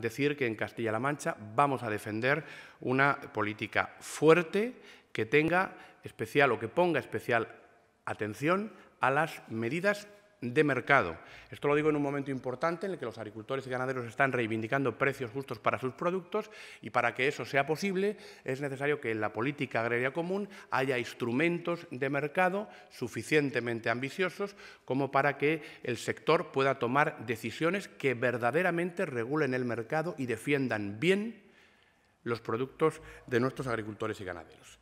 Decir que en Castilla-La Mancha vamos a defender una política fuerte que tenga especial o que ponga especial atención a las medidas de mercado. Esto lo digo en un momento importante en el que los agricultores y ganaderos están reivindicando precios justos para sus productos y para que eso sea posible es necesario que en la política agraria común haya instrumentos de mercado suficientemente ambiciosos como para que el sector pueda tomar decisiones que verdaderamente regulen el mercado y defiendan bien los productos de nuestros agricultores y ganaderos.